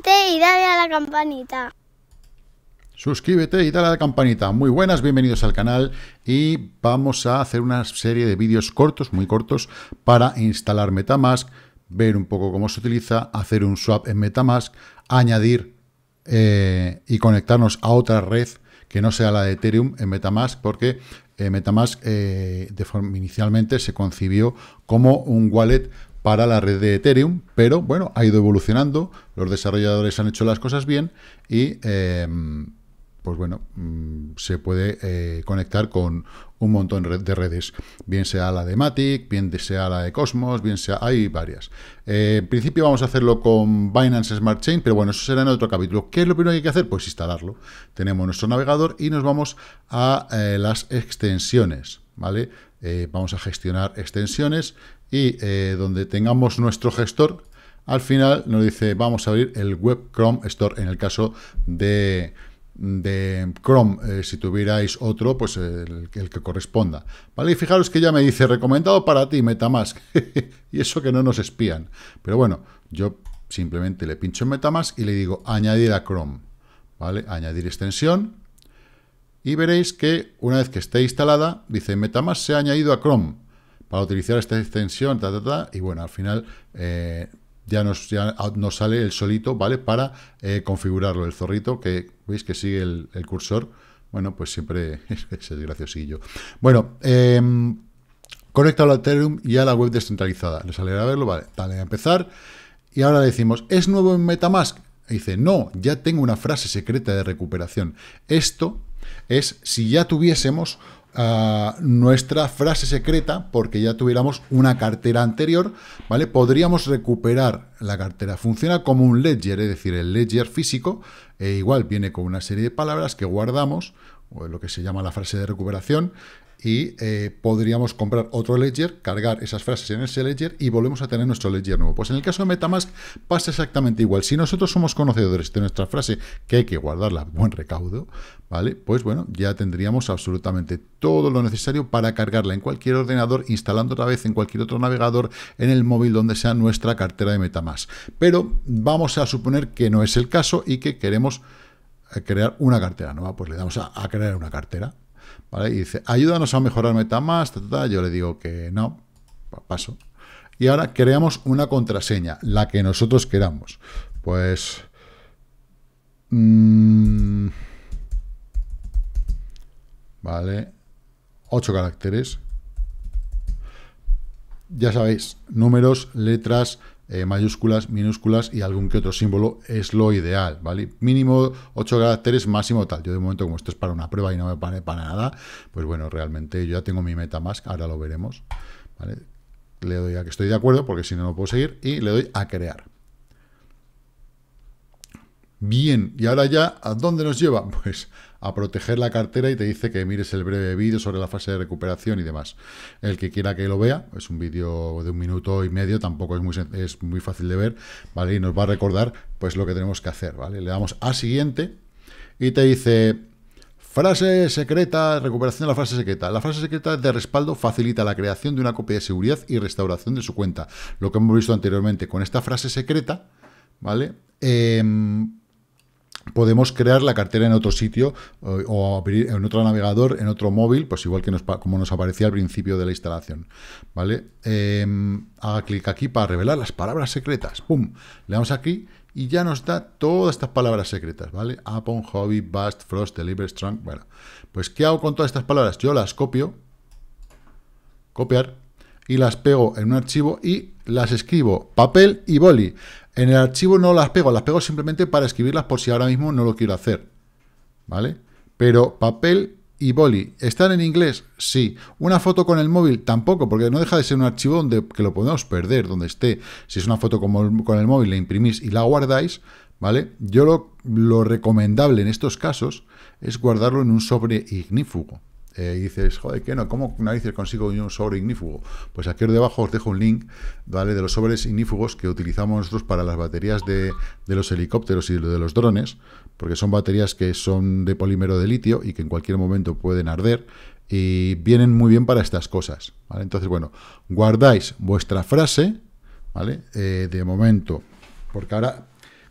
suscríbete y dale a la campanita. Suscríbete y dale a la campanita. Muy buenas, bienvenidos al canal y vamos a hacer una serie de vídeos cortos, muy cortos, para instalar Metamask, ver un poco cómo se utiliza, hacer un swap en Metamask, añadir eh, y conectarnos a otra red que no sea la de Ethereum en Metamask, porque eh, Metamask eh, de forma, inicialmente se concibió como un wallet para la red de Ethereum, pero bueno, ha ido evolucionando, los desarrolladores han hecho las cosas bien y em, pues bueno, mm, se puede eh, conectar con un montón de redes, bien sea la de Matic, bien sea la de Cosmos, bien sea... hay varias. Eh, en principio vamos a hacerlo con Binance Smart Chain, pero bueno, eso será en otro capítulo. ¿Qué es lo primero que hay que hacer? Pues instalarlo. Tenemos nuestro navegador y nos vamos a eh, las extensiones, ¿vale? vamos a gestionar extensiones y eh, donde tengamos nuestro gestor, al final nos dice, vamos a abrir el Web Chrome Store en el caso de, Chrome, eh, si tuvierais otro, pues el, que corresponda. ¿Vale? Y fijaros que ya me dice, recomendado para ti, Metamask. y eso que no nos espían. Pero bueno, yo simplemente le pincho en Metamask y le digo, añadir a Chrome. ¿Vale? Añadir extensión. Y veréis que una vez que esté instalada, dice, Metamask se ha añadido a Chrome para utilizar esta extensión, ta, ta, ta, y bueno, al final eh, ya, nos, sale el solito, ¿vale? Para eh, configurarlo, el zorrito, que veis que sigue el, cursor, bueno, pues siempre es graciosillo. Bueno, em, conecta conectado al Ethereum y a la web descentralizada. ¿Le sale a verlo? Vale, dale a empezar. Y ahora le decimos, ¿es nuevo en Metamask? dice, no, ya tengo una frase secreta de recuperación. Esto es si ya tuviésemos nuestra frase secreta, porque ya tuviéramos una cartera anterior, ¿vale? Podríamos recuperar la cartera. Funciona como un ledger, es decir, el ledger físico, e igual viene con una serie de palabras que guardamos, o lo que se llama la frase de recuperación, y eh, podríamos comprar otro ledger, cargar esas frases en ese ledger y volvemos a tener nuestro ledger nuevo. Pues en el caso de Metamask pasa exactamente igual. Si nosotros somos conocedores de nuestra frase, que hay que guardarla buen recaudo, ¿vale? Pues bueno, ya tendríamos absolutamente todo lo necesario para cargarla en cualquier ordenador, instalando otra vez en cualquier otro navegador, en el móvil donde sea nuestra cartera de Metamask. Pero vamos a suponer que no es el caso y que queremos eh, crear una cartera nueva. Pues le damos a crear una cartera. Y dice, ayúdanos a mejorar MetaMask, yo le digo que no, paso. Y ahora creamos una contraseña, la que nosotros queramos. Pues... Mm, vale, 8 caracteres. Ya sabéis, números, letras, eh, mayúsculas, minúsculas y algún que otro símbolo es lo ideal, ¿vale? Mínimo 8 caracteres, máximo tal. Yo de momento, como esto es para una prueba y no me vale para nada, pues bueno, realmente yo ya tengo mi meta más. ahora lo veremos, Le doy a que estoy de acuerdo, porque si no, no puedo seguir, y le doy a crear. Bien, y ahora ya, ¿a dónde nos lleva? Pues a proteger la cartera y te dice que mires el breve vídeo sobre la fase de recuperación y demás. El que quiera que lo vea, es un vídeo de un minuto y medio, tampoco es muy, es muy fácil de ver, ¿vale? Y nos va a recordar pues lo que tenemos que hacer, ¿vale? Le damos a siguiente y te dice frase secreta, recuperación de la frase secreta. La frase secreta de respaldo facilita la creación de una copia de seguridad y restauración de su cuenta. Lo que hemos visto anteriormente con esta frase secreta, ¿vale? Em, podemos crear la cartera en otro sitio eh, o abrir en otro navegador, en otro móvil, pues igual que nos, como nos aparecía al principio de la instalación. ¿vale? Em, haga clic aquí para revelar las palabras secretas. ¡Pum! Le damos aquí y ya nos da todas estas palabras secretas, ¿vale? Upon, Hobby, Bust, Frost, Deliver, Strong, bueno. Pues, ¿qué hago con todas estas palabras? Yo las copio, copiar, y las pego en un archivo y las escribo papel y boli. En el archivo no las pego, las pego simplemente para escribirlas por si ahora mismo no lo quiero hacer. ¿Vale? Pero papel y boli. ¿Están en inglés? Sí. ¿Una foto con el móvil? Tampoco, porque no deja de ser un archivo donde, que lo podemos perder, donde esté. Si es una foto con, el móvil, la imprimís y la guardáis, ¿vale? Yo lo, lo recomendable en estos casos es guardarlo en un sobre ignífugo. Eh, y dices, joder, ¿qué no? ¿Cómo narices consigo un sobre ignífugo? Pues aquí debajo os dejo un link, ¿vale? De los sobres ignífugos que utilizamos nosotros para las baterías de, los helicópteros y de los drones, porque son baterías que son de polímero de litio y que en cualquier momento pueden arder y vienen muy bien para estas cosas, ¿vale? Entonces, bueno, guardáis vuestra frase, ¿vale? Eh, de momento, porque ahora,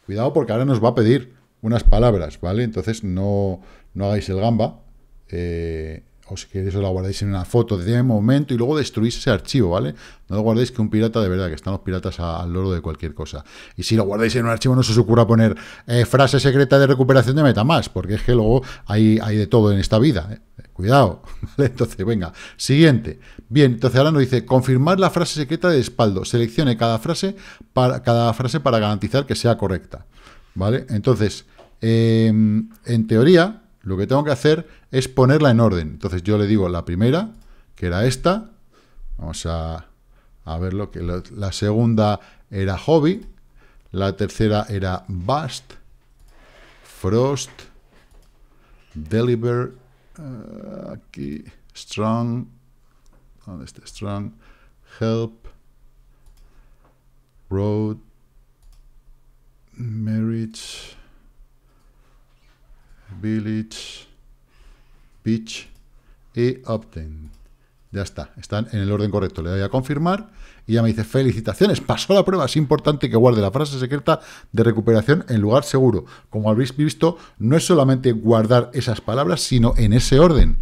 cuidado porque ahora nos va a pedir unas palabras, ¿vale? Entonces no, no hagáis el gamba, eh, o si queréis os la guardáis en una foto de momento y luego destruís ese archivo, ¿vale? No lo guardéis que un pirata, de verdad, que están los piratas al loro de cualquier cosa. Y si lo guardáis en un archivo, no se os ocurra poner eh, frase secreta de recuperación de MetaMask, porque es que luego hay, hay de todo en esta vida, ¿eh? Cuidado, Entonces, venga, siguiente. Bien, entonces ahora nos dice, confirmar la frase secreta de espaldo. Seleccione cada frase para, cada frase para garantizar que sea correcta, ¿vale? Entonces, em, en teoría, lo que tengo que hacer es ponerla en orden. Entonces yo le digo la primera, que era esta. Vamos a, a ver lo que... la segunda era Hobby. La tercera era Bust. Frost. Deliver. Eh, aquí. Strong. ¿Dónde está? Strong. Help. Road. Marriage. Village, Pitch y Obtain. Ya está, están en el orden correcto. Le doy a confirmar y ya me dice, felicitaciones, pasó la prueba. Es importante que guarde la frase secreta de recuperación en lugar seguro. Como habréis visto, no es solamente guardar esas palabras, sino en ese orden.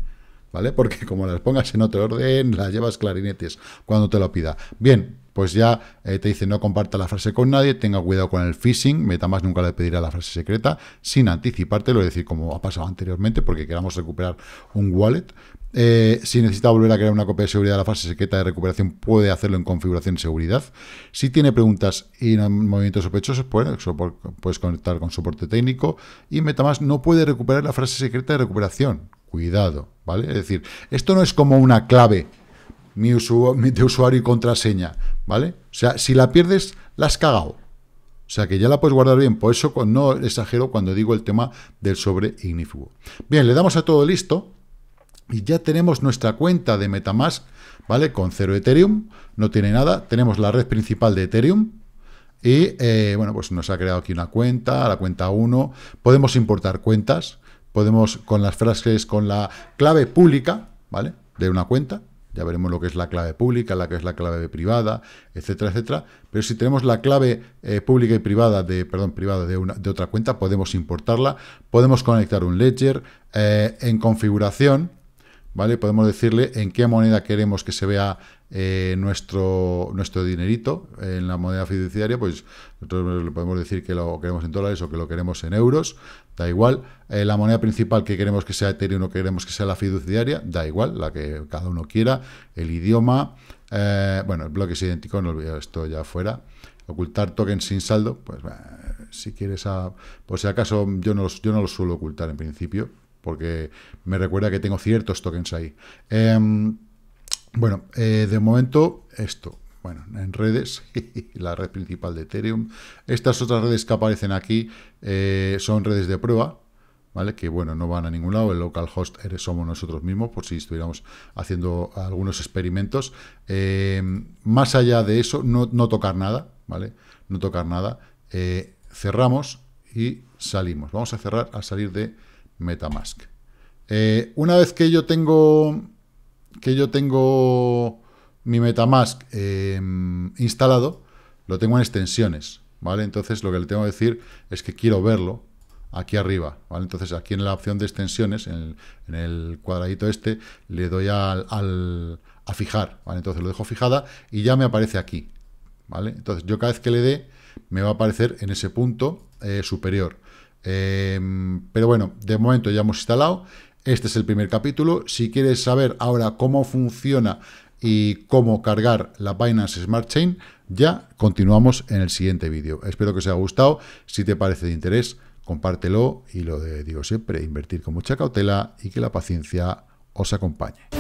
¿Vale? Porque como las pongas en otro orden, las llevas clarinetes cuando te lo pida. Bien, pues ya eh, te dice no comparta la frase con nadie, tenga cuidado con el phishing, Metamask nunca le pedirá la frase secreta, sin anticipártelo, es decir, como ha pasado anteriormente, porque queramos recuperar un wallet. Eh, si necesita volver a crear una copia de seguridad de la frase secreta de recuperación, puede hacerlo en configuración de seguridad. Si tiene preguntas y movimientos sospechosos, pues, puedes conectar con soporte técnico. Y Metamask no puede recuperar la frase secreta de recuperación. Cuidado, ¿vale? Es decir, esto no es como una clave mi, de usuario y contraseña. ¿vale? O sea, si la pierdes, la has cagado. O sea que ya la puedes guardar bien. Por eso no exagero cuando digo el tema del sobre ignífugo. Bien, le damos a todo listo. Y ya tenemos nuestra cuenta de Metamask, ¿vale? Con cero Ethereum, no tiene nada. Tenemos la red principal de Ethereum. Y, eh, bueno, pues nos ha creado aquí una cuenta, la cuenta 1. Podemos importar cuentas. Podemos, con las frases, con la clave pública, ¿vale? De una cuenta ya veremos lo que es la clave pública, la que es la clave privada, etcétera, etcétera. Pero si tenemos la clave eh, pública y privada de, perdón, privada de, una, de otra cuenta, podemos importarla, podemos conectar un ledger eh, en configuración. ¿vale? Podemos decirle en qué moneda queremos que se vea eh, nuestro, nuestro dinerito en la moneda fiduciaria, pues nosotros le podemos decir que lo queremos en dólares o que lo queremos en euros, da igual. Eh, la moneda principal que queremos que sea Ethereum o queremos que sea la fiduciaria, da igual, la que cada uno quiera, el idioma, eh, bueno, el bloque es idéntico, no olvido esto ya fuera. Ocultar tokens sin saldo, pues si quieres, a, ah, por si acaso, yo no, yo no los suelo ocultar en principio, porque me recuerda que tengo ciertos tokens ahí. Em, bueno, eh, de momento esto. Bueno, en redes, la red principal de Ethereum. Estas otras redes que aparecen aquí eh, son redes de prueba, ¿vale? Que, bueno, no van a ningún lado. El localhost somos nosotros mismos, por si estuviéramos haciendo algunos experimentos. Em, más allá de eso, no, no, tocar nada, ¿vale? No tocar nada. Eh, cerramos y salimos. Vamos a cerrar al salir de Metamask. Eh, una vez que yo tengo que yo tengo mi Metamask eh, instalado, lo tengo en extensiones, ¿vale? Entonces lo que le tengo que decir es que quiero verlo aquí arriba, ¿vale? Entonces aquí en la opción de extensiones, en el, cuadradito este, le doy al, a fijar, ¿vale? Entonces lo dejo fijada y ya me aparece aquí, ¿vale? Entonces yo cada vez que le dé, me va a aparecer en ese punto eh, superior. Em, pero bueno, de momento ya hemos instalado. Este es el primer capítulo. Si quieres saber ahora cómo funciona y cómo cargar la Binance Smart Chain, ya continuamos en el siguiente vídeo. Espero que os haya gustado. Si te parece de interés, compártelo y lo de, digo siempre, invertir con mucha cautela y que la paciencia os acompañe.